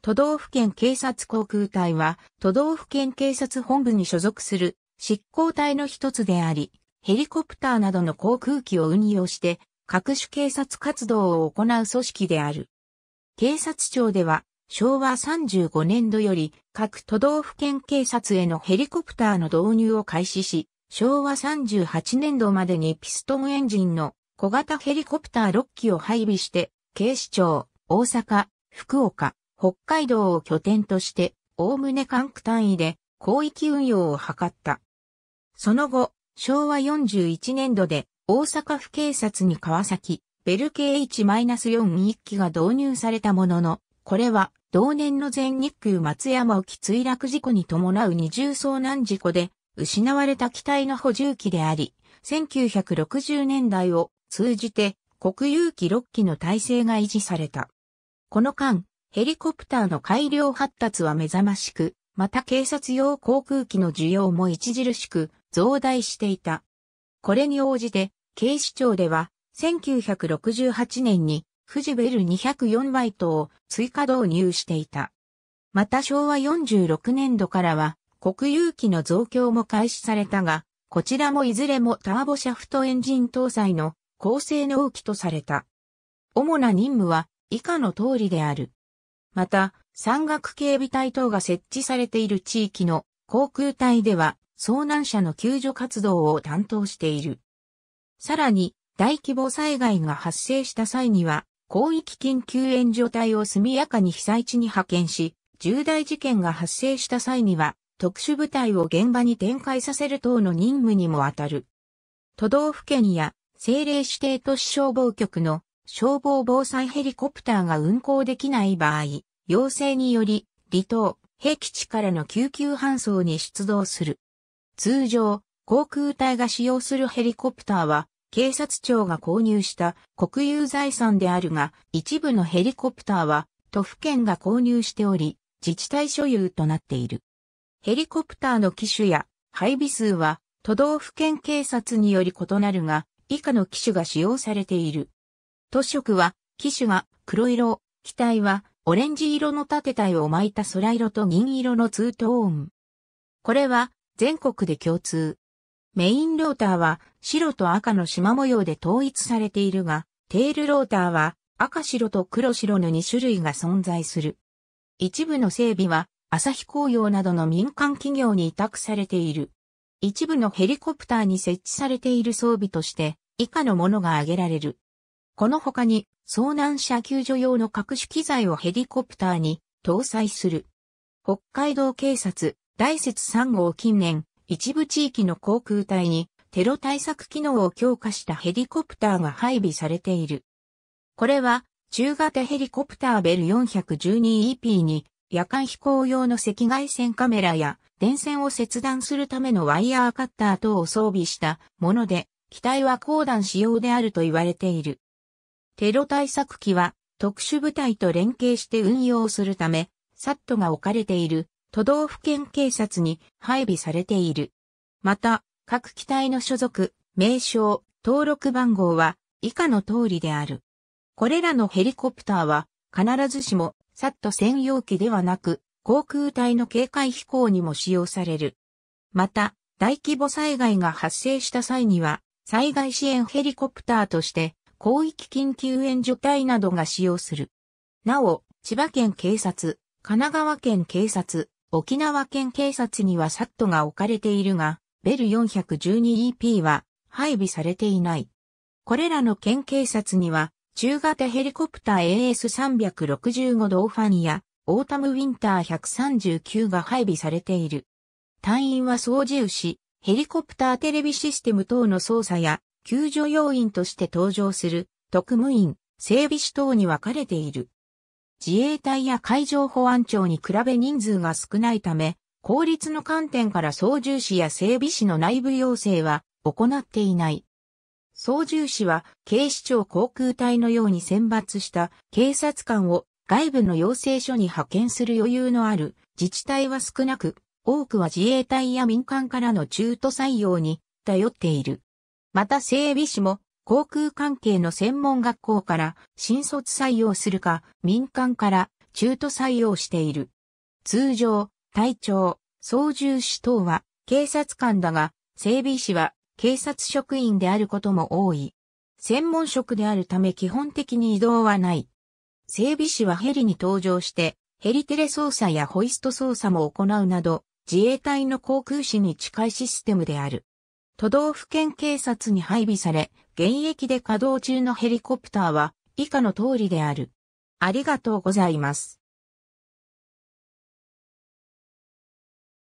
都道府県警察航空隊は、都道府県警察本部に所属する執行隊の一つであり、ヘリコプターなどの航空機を運用して、各種警察活動を行う組織である。警察庁では、昭和35年度より各都道府県警察へのヘリコプターの導入を開始し、昭和38年度までにピストンエンジンの小型ヘリコプター6機を配備して、警視庁、大阪、福岡、北海道を拠点として、おおむね管区単位で広域運用を図った。その後、昭和41年度で大阪府警察に川崎、ベル KH-41 機が導入されたものの、これは同年の全日空松山沖墜落事故に伴う二重遭難事故で失われた機体の補充機であり、1960年代を通じて国有機6機の体制が維持された。この間、ヘリコプターの改良発達は目覚ましく、また警察用航空機の需要も著しく増大していた。これに応じて、警視庁では、1968年に、富士ベル204バイトを追加導入していた。また昭和46年度からは、国有機の増強も開始されたが、こちらもいずれもターボシャフトエンジン搭載の高性能機とされた。主な任務は以下の通りである。また、山岳警備隊等が設置されている地域の航空隊では遭難者の救助活動を担当している。さらに、大規模災害が発生した際には、広域緊急援助隊を速やかに被災地に派遣し、重大事件が発生した際には、特殊部隊を現場に展開させる等の任務にも当たる。都道府県や政令指定都市消防局の消防防災ヘリコプターが運行できない場合、要請により、離島、僻地からの救急搬送に出動する。通常、航空隊が使用するヘリコプターは、警察庁が購入した国有財産であるが、一部のヘリコプターは、都府県が購入しており、自治体所有となっている。ヘリコプターの機種や配備数は、都道府県警察により異なるが、以下の機種が使用されている。都色は、機種が黒色、機体はオレンジ色の縦体を巻いた空色と銀色のツートーン。これは全国で共通。メインローターは白と赤の縞模様で統一されているが、テールローターは赤白と黒白の2種類が存在する。一部の整備は朝日紅葉などの民間企業に委託されている。一部のヘリコプターに設置されている装備として以下のものが挙げられる。この他に遭難者救助用の各種機材をヘリコプターに搭載する。北海道警察大雪3号近年一部地域の航空隊にテロ対策機能を強化したヘリコプターが配備されている。これは中型ヘリコプターベル 412EP に夜間飛行用の赤外線カメラや電線を切断するためのワイヤーカッター等を装備したもので、機体は高段仕様であると言われている。テロ対策機は特殊部隊と連携して運用するため、サットが置かれている都道府県警察に配備されている。また、各機体の所属、名称、登録番号は以下の通りである。これらのヘリコプターは必ずしもサット専用機ではなく、航空隊の警戒飛行にも使用される。また、大規模災害が発生した際には、災害支援ヘリコプターとして広域緊急援助隊などが使用する。なお、千葉県警察、神奈川県警察、沖縄県警察にはサットが置かれているが、ベル 412EP は配備されていない。これらの県警察には、中型ヘリコプター AS365 ドーファンや、オータムウィンター139が配備されている。隊員は操縦士、ヘリコプターテレビシステム等の操作や救助要員として登場する特務員、整備士等に分かれている。自衛隊や海上保安庁に比べ人数が少ないため、効率の観点から操縦士や整備士の内部要請は行っていない。操縦士は警視庁航空隊のように選抜した警察官を外部の要請書に派遣する余裕のある自治体は少なく、多くは自衛隊や民間からの中途採用に頼っている。また整備士も航空関係の専門学校から新卒採用するか民間から中途採用している。通常、隊長、操縦士等は警察官だが、整備士は警察職員であることも多い。専門職であるため基本的に移動はない。整備士はヘリに搭乗して、ヘリテレ操作やホイスト操作も行うなど、自衛隊の航空士に近いシステムである。都道府県警察に配備され、現役で稼働中のヘリコプターは以下の通りである。ありがとうございます。